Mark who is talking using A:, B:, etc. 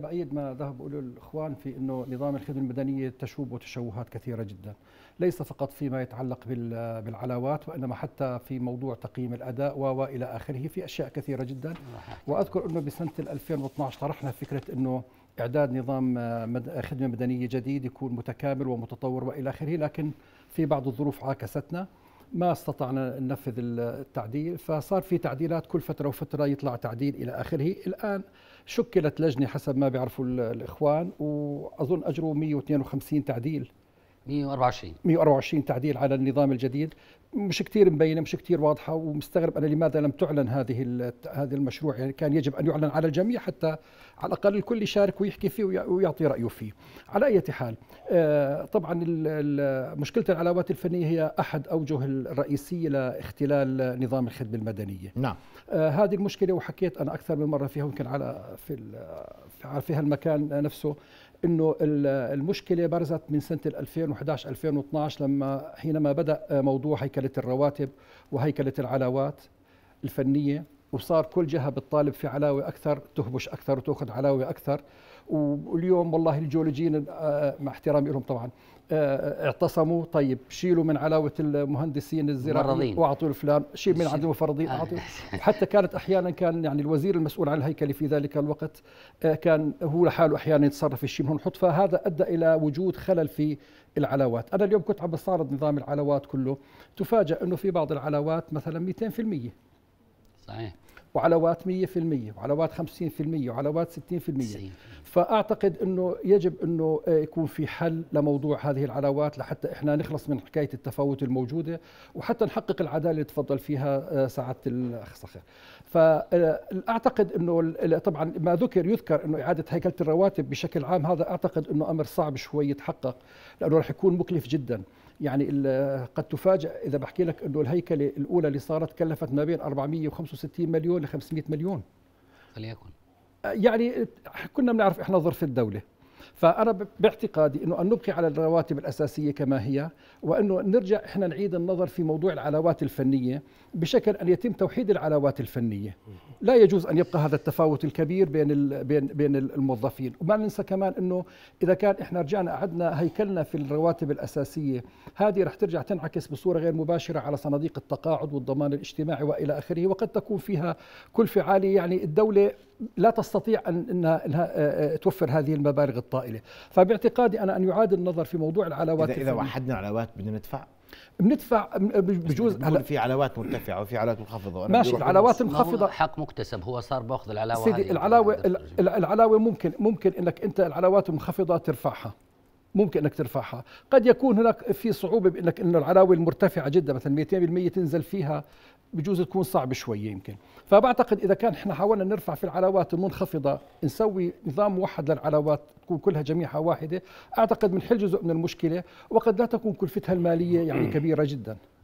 A: بعيد ما ذهب بقوله الاخوان في انه نظام الخدمه المدنيه تشوب وتشوهات كثيره جدا، ليس فقط فيما يتعلق بالعلاوات وانما حتى في موضوع تقييم الاداء والى اخره في اشياء كثيره جدا واذكر انه بسنه 2012 طرحنا فكره انه اعداد نظام آه، خدمه مدنيه جديد يكون متكامل ومتطور والى اخره لكن في بعض الظروف عاكستنا ما استطعنا ننفذ التعديل فصار في تعديلات كل فترة وفترة يطلع تعديل إلى آخره الآن شكلت لجنة حسب ما بيعرفوا الإخوان وأظن أجروا 152 تعديل 124 124 تعديل على النظام الجديد مش كثير مبينه مش كثير واضحه ومستغرب انا لماذا لم تعلن هذه هذا المشروع يعني كان يجب ان يعلن على الجميع حتى على الاقل الكل يشارك ويحكي فيه ويعطي رايه فيه على اي حال آه، طبعا مشكله العلاوات الفنيه هي احد اوجه الرئيسيه لاختلال نظام الخدمه المدنيه نعم آه، هذه المشكله وحكيت انا اكثر من مره فيها يمكن على في في هالمكان نفسه انه المشكله برزت من سنه 2011 2012 لما حينما بدا موضوع هيكله الرواتب وهيكله العلاوات الفنيه وصار كل جهه بتطالب في علاوه اكثر تهبش اكثر وتاخذ علاوه اكثر واليوم والله الجيولوجيين آه، آه، مع احترامي لهم طبعا آه، اعتصموا طيب شيلوا من علاوه المهندسين الزراعيين واعطوا لفلان شيل من عند المفرضين اعطوا حتى كانت احيانا كان يعني الوزير المسؤول عن الهيكله في ذلك الوقت كان هو لحاله احيانا يتصرف الشيء من حطفه فهذا ادى الى وجود خلل في العلاوات انا اليوم كنت عم بصارد نظام العلاوات كله تفاجئ انه في بعض العلاوات مثلا 200% صحيح وعلاوات 100% وعلاوات 50% وعلاوات 60% فاعتقد انه يجب انه يكون في حل لموضوع هذه العلاوات لحتى احنا نخلص من حكايه التفاوت الموجوده وحتى نحقق العداله اللي تفضل فيها آه، سعاده الاخ صخر فاعتقد آه، انه طبعا ما ذكر يذكر انه اعاده هيكله الرواتب بشكل عام هذا اعتقد انه امر صعب شوي يتحقق لانه راح يكون مكلف جدا يعني قد تفاجئ اذا بحكي لك انه الهيكله الاولى اللي صارت كلفت ما بين 465 مليون ل 500 مليون فليكن يعني كنا بنعرف احنا ظرف الدوله فانا باعتقادي انه ان نبقي على الرواتب الاساسيه كما هي وانه نرجع احنا نعيد النظر في موضوع العلاوات الفنيه بشكل ان يتم توحيد العلاوات الفنيه لا يجوز ان يبقى هذا التفاوت الكبير بين بين بين الموظفين وما ننسى كمان انه اذا كان احنا رجعنا اعدنا هيكلنا في الرواتب الاساسيه هذه رح ترجع تنعكس بصوره غير مباشره على صناديق التقاعد والضمان الاجتماعي والى اخره وقد تكون فيها كلفه عاليه يعني الدوله لا تستطيع ان انها آه، آه، توفر هذه المبالغ الطائله، فباعتقادي انا ان يعاد النظر في موضوع العلاوات اذا, إذا وحدنا علاوات بدنا ندفع بندفع بجوز هلا في علاوات مرتفعه وفي علاوات منخفضه أنا ماشي العلاوات المنخفضه حق مكتسب هو صار باخذ العلاوه سيدي العلاوه العلاوه ممكن ممكن انك انت العلاوات المنخفضه ترفعها ممكن انك ترفعها قد يكون هناك في صعوبه بانك انه العلاوي المرتفعه جدا مثلا 200% تنزل فيها بجوز تكون صعبه شويه يمكن فبعتقد اذا كان احنا حاولنا نرفع في العلاوات المنخفضه نسوي نظام موحد للعلاوات تكون كلها جميعها واحده اعتقد بنحل جزء من المشكله وقد لا تكون كلفتها الماليه يعني كبيره جدا